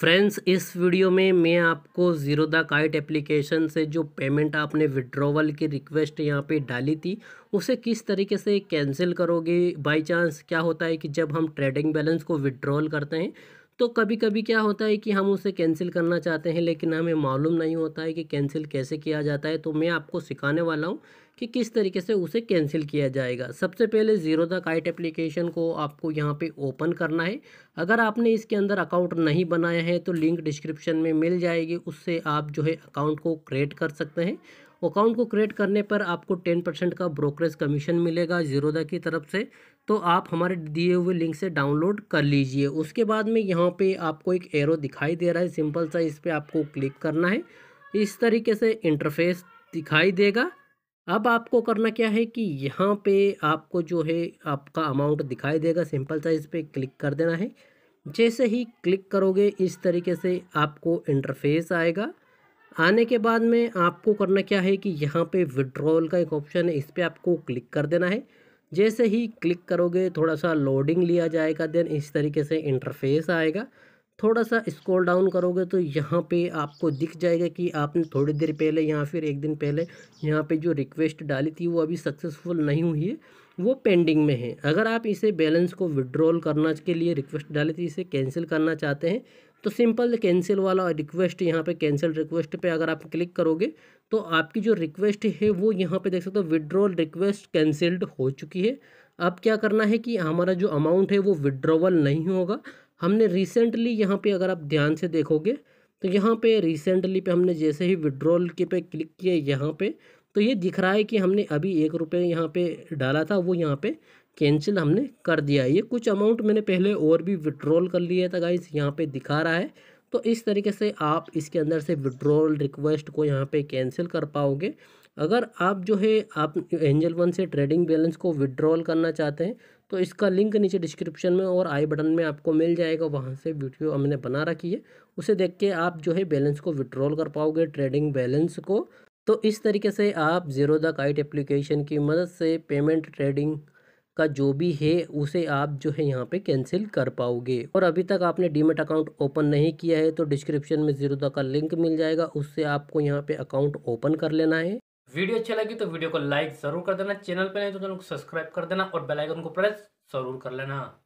friends इस video में मैं आपको ज़ीरो द काइट एप्लीकेशन से जो पेमेंट आपने विड्रोवल की रिक्वेस्ट यहाँ पे डाली थी उसे किस तरीके से कैंसिल करोगे बाय चांस क्या होता है कि जब हम ट्रेडिंग बैलेंस को विड्रॉल करते हैं तो कभी कभी क्या होता है कि हम उसे कैंसिल करना चाहते हैं लेकिन हमें मालूम नहीं होता है कि कैंसिल कैसे किया जाता है तो मैं आपको सिखाने वाला हूँ कि किस तरीके से उसे कैंसिल किया जाएगा सबसे पहले ज़ीरो द काइट एप्लीकेशन को आपको यहाँ पे ओपन करना है अगर आपने इसके अंदर अकाउंट नहीं बनाया है तो लिंक डिस्क्रिप्शन में मिल जाएगी उससे आप जो है अकाउंट को क्रिएट कर सकते हैं अकाउंट को क्रिएट करने पर आपको टेन परसेंट का ब्रोकरेज कमीशन मिलेगा जीरोदा की तरफ से तो आप हमारे दिए हुए लिंक से डाउनलोड कर लीजिए उसके बाद में यहाँ पे आपको एक एरो दिखाई दे रहा है सिंपल सा इस पर आपको क्लिक करना है इस तरीके से इंटरफेस दिखाई देगा अब आपको करना क्या है कि यहाँ पे आपको जो है आपका अमाउंट दिखाई देगा सिंपल सा इस पर क्लिक कर देना है जैसे ही क्लिक करोगे इस तरीके से आपको इंटरफेस आएगा आने के बाद में आपको करना क्या है कि यहाँ पे विड्रॉल का एक ऑप्शन है इस पर आपको क्लिक कर देना है जैसे ही क्लिक करोगे थोड़ा सा लोडिंग लिया जाएगा देन इस तरीके से इंटरफेस आएगा थोड़ा सा स्क्रॉल डाउन करोगे तो यहाँ पे आपको दिख जाएगा कि आपने थोड़ी देर पहले या फिर एक दिन पहले यहाँ पे जो रिक्वेस्ट डाली थी वो अभी सक्सेसफुल नहीं हुई है वो पेंडिंग में है अगर आप इसे बैलेंस को विड्रॉल करना के लिए रिक्वेस्ट डाली थी इसे कैंसिल करना चाहते हैं तो सिंपल कैंसिल वाला रिक्वेस्ट यहाँ पे कैंसिल रिक्वेस्ट पे अगर आप क्लिक करोगे तो आपकी जो रिक्वेस्ट है वो यहाँ पे देख सकते हो विड्रॉल रिक्वेस्ट कैंसिल्ड हो चुकी है अब क्या करना है कि हमारा जो अमाउंट है वो विड्रॉवल नहीं होगा हमने रिसेंटली यहाँ पे अगर आप ध्यान से देखोगे तो यहाँ पे रिसेंटली पे हमने जैसे ही विड्रॉल के पे क्लिक किया यहाँ पे तो ये दिख रहा है कि हमने अभी एक रुपये यहाँ पे डाला था वो यहाँ पे कैंसिल हमने कर दिया है ये कुछ अमाउंट मैंने पहले और भी विड्रॉल कर लिया था गाइज यहाँ पे दिखा रहा है तो इस तरीके से आप इसके अंदर से विड्रॉल रिक्वेस्ट को यहाँ पे कैंसिल कर पाओगे अगर आप जो है आप एंजल वन से ट्रेडिंग बैलेंस को विड्रॉल करना चाहते हैं तो इसका लिंक नीचे डिस्क्रिप्शन में और आई बटन में आपको मिल जाएगा वहाँ से वीडियो हमने बना रखी है उसे देख के आप जो है बैलेंस को विड्रॉल कर पाओगे ट्रेडिंग बैलेंस को तो इस तरीके से आप जीरो द काइट एप्लीकेशन की मदद से पेमेंट ट्रेडिंग का जो भी है उसे आप जो है यहाँ पे कैंसिल कर पाओगे और अभी तक आपने डीमेट अकाउंट ओपन नहीं किया है तो डिस्क्रिप्शन में जीरो का लिंक मिल जाएगा उससे आपको यहाँ पे अकाउंट ओपन कर लेना है वीडियो अच्छी लगी तो वीडियो को लाइक जरूर कर देना चैनल पर नहीं तो चैनल को सब्सक्राइब कर देना और बेलाइकन को प्रेस जरूर कर लेना